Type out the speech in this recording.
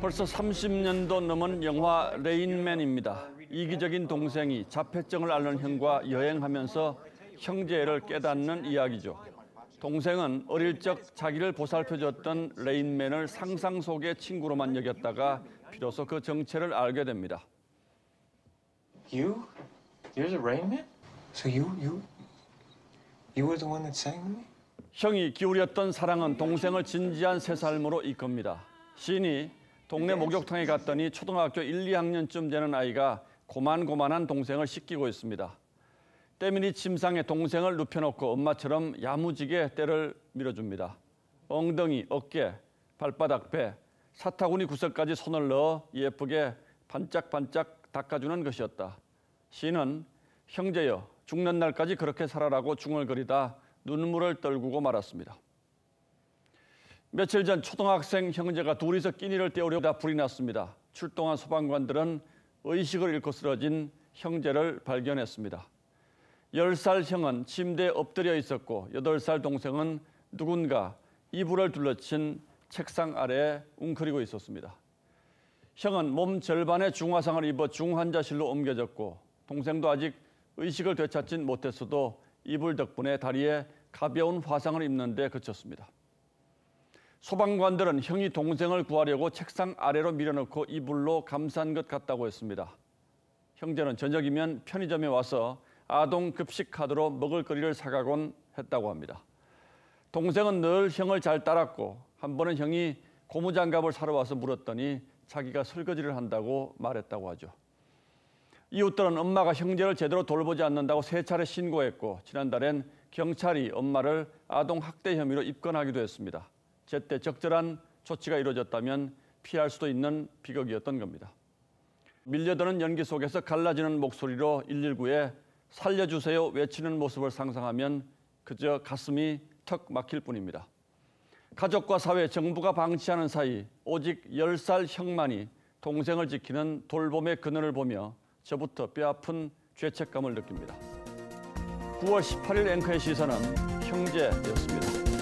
벌써 30년도 넘은 영화 레인맨입니다. 이기적인 동생이 자폐증을 앓는 형과 여행하면서 형제를 애 깨닫는 이야기죠. 동생은 어릴 적 자기를 보살펴줬던 레인맨을 상상 속의 친구로만 여겼다가 비로소 그 정체를 알게 됩니다. You? You're the Rainman? So you you you were the one that sang me? 형이 기울였던 사랑은 동생을 진지한 새삶으로 이끕니다. 신이 동네 네. 목욕탕에 갔더니 초등학교 1, 2학년쯤 되는 아이가 고만고만한 동생을 씻기고 있습니다. 때민이 침상에 동생을 눕혀놓고 엄마처럼 야무지게 때를 밀어줍니다. 엉덩이, 어깨, 발바닥, 배, 사타구니 구석까지 손을 넣어 예쁘게 반짝반짝 닦아주는 것이었다. 시는 형제여 죽는 날까지 그렇게 살아라고 중얼거리다 눈물을 떨구고 말았습니다. 며칠 전 초등학생 형제가 둘이서 끼니를 때우려다 불이 났습니다. 출동한 소방관들은 의식을 잃고 쓰러진 형제를 발견했습니다. 10살 형은 침대에 엎드려 있었고 8살 동생은 누군가 이불을 둘러친 책상 아래 에 웅크리고 있었습니다. 형은 몸 절반의 중화상을 입어 중환자실로 옮겨졌고 동생도 아직 의식을 되찾진 못했어도 이불 덕분에 다리에 가벼운 화상을 입는 데 그쳤습니다. 소방관들은 형이 동생을 구하려고 책상 아래로 밀어넣고 이불로 감싼 것 같다고 했습니다. 형제는 저녁이면 편의점에 와서 아동 급식 카드로 먹을거리를 사가곤 했다고 합니다. 동생은 늘 형을 잘 따랐고 한 번은 형이 고무장갑을 사러 와서 물었더니 자기가 설거지를 한다고 말했다고 하죠. 이웃들은 엄마가 형제를 제대로 돌보지 않는다고 세 차례 신고했고 지난달엔 경찰이 엄마를 아동 학대 혐의로 입건하기도 했습니다. 제때 적절한 조치가 이루어졌다면 피할 수도 있는 비극이었던 겁니다. 밀려드는 연기 속에서 갈라지는 목소리로 119에 살려주세요 외치는 모습을 상상하면 그저 가슴이 턱 막힐 뿐입니다. 가족과 사회, 정부가 방치하는 사이 오직 10살 형만이 동생을 지키는 돌봄의 그늘을 보며 저부터 뼈아픈 죄책감을 느낍니다. 9월 18일 앵커의 시선은 형제였습니다.